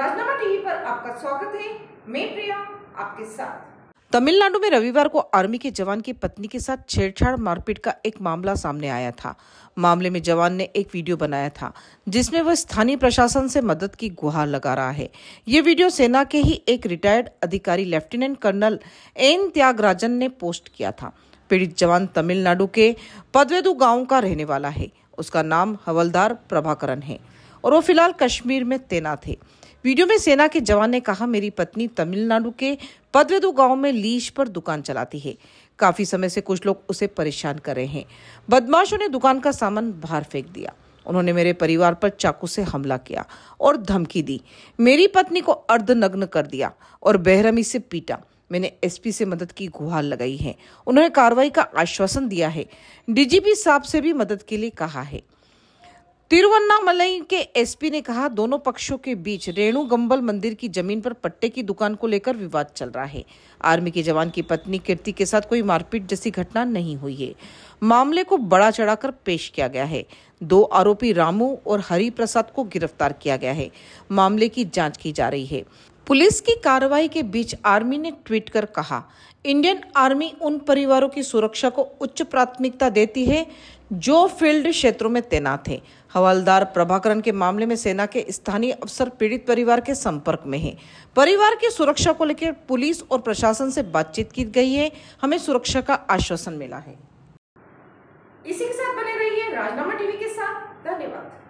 राजनामा TV पर आपका स्वागत है मैं प्रिया आपके साथ तमिलनाडु में रविवार को आर्मी के जवान की पत्नी के साथ छेड़छाड़ मारपीट का एक मामला सामने आया था मामले में जवान ने एक वीडियो बनाया था जिसमें वह स्थानीय प्रशासन से मदद की गुहार लगा रहा है ये वीडियो सेना के ही एक रिटायर्ड अधिकारी लेफ्टिनेंट कर्नल एन त्यागराजन ने पोस्ट किया था पीड़ित जवान तमिलनाडु के पदवेदु गांव का रहने वाला है उसका नाम हवलदार प्रभाकरण है और वो फिलहाल कश्मीर में तैनात है वीडियो में सेना के जवान ने कहा मेरी पत्नी तमिलनाडु के पदवेदु गांव में लीश पर दुकान चलाती है काफी समय से कुछ लोग उसे परेशान कर रहे हैं बदमाशों ने दुकान का सामान बाहर फेंक दिया उन्होंने मेरे परिवार पर चाकू से हमला किया और धमकी दी मेरी पत्नी को अर्धनग्न कर दिया और बेहरमी से पीटा मैंने एसपी से मदद की गुहार लगाई है उन्होंने कार्रवाई का आश्वासन दिया है डीजीपी साहब से भी मदद के लिए कहा है तिरुवन्नामलई के एसपी ने कहा दोनों पक्षों के बीच रेणु गंबल मंदिर की जमीन पर पट्टे की दुकान को लेकर विवाद चल रहा है आर्मी के जवान की पत्नी कीर्ति के साथ कोई मारपीट जैसी घटना नहीं हुई है मामले को बड़ा चढ़ाकर पेश किया गया है दो आरोपी रामू और हरि प्रसाद को गिरफ्तार किया गया है मामले की जांच की जा रही है पुलिस की कार्रवाई के बीच आर्मी ने ट्वीट कर कहा इंडियन आर्मी उन परिवारों की सुरक्षा को उच्च प्राथमिकता देती है जो फील्ड क्षेत्रों में तैनात है हवलदार प्रभाकरण के मामले में सेना के स्थानीय अफसर पीड़ित परिवार के संपर्क में हैं परिवार की सुरक्षा को लेकर पुलिस और प्रशासन से बातचीत की गई है हमें सुरक्षा का आश्वासन मिला है इसी के साथ बने रहिए राजनामा टीवी के साथ धन्यवाद